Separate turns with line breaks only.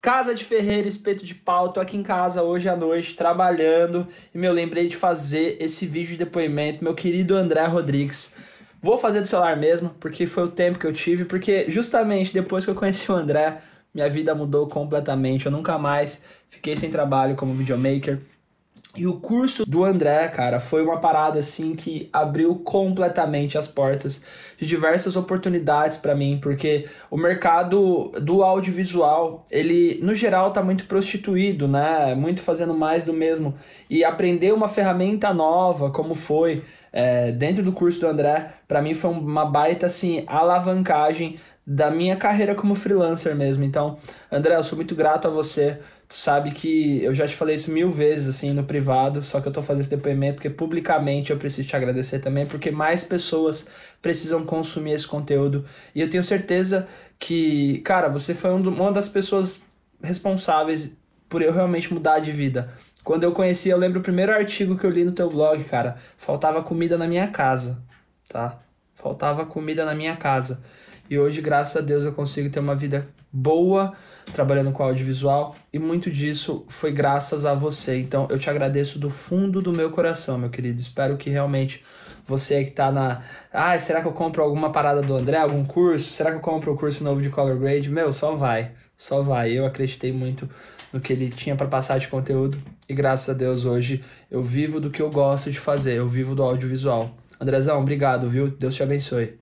Casa de Ferreira, espeto de pau, tô aqui em casa hoje à noite trabalhando e me lembrei de fazer esse vídeo de depoimento, meu querido André Rodrigues. Vou fazer do celular mesmo, porque foi o tempo que eu tive, porque justamente depois que eu conheci o André, minha vida mudou completamente. Eu nunca mais fiquei sem trabalho como videomaker. E o curso do André, cara, foi uma parada assim que abriu completamente as portas de diversas oportunidades para mim, porque o mercado do audiovisual, ele no geral tá muito prostituído, né? Muito fazendo mais do mesmo. E aprender uma ferramenta nova, como foi é, dentro do curso do André, para mim foi uma baita assim alavancagem da minha carreira como freelancer mesmo. Então, André, eu sou muito grato a você Tu sabe que eu já te falei isso mil vezes, assim, no privado, só que eu tô fazendo esse depoimento porque publicamente eu preciso te agradecer também, porque mais pessoas precisam consumir esse conteúdo. E eu tenho certeza que, cara, você foi um do, uma das pessoas responsáveis por eu realmente mudar de vida. Quando eu conheci, eu lembro o primeiro artigo que eu li no teu blog, cara. Faltava comida na minha casa, tá? faltava comida na minha casa. E hoje, graças a Deus, eu consigo ter uma vida boa trabalhando com audiovisual e muito disso foi graças a você. Então eu te agradeço do fundo do meu coração, meu querido. Espero que realmente você que tá na. Ah, será que eu compro alguma parada do André, algum curso? Será que eu compro o um curso novo de Color Grade? Meu, só vai. Só vai. Eu acreditei muito no que ele tinha para passar de conteúdo e graças a Deus hoje eu vivo do que eu gosto de fazer, eu vivo do audiovisual. Andrezão, obrigado, viu? Deus te abençoe.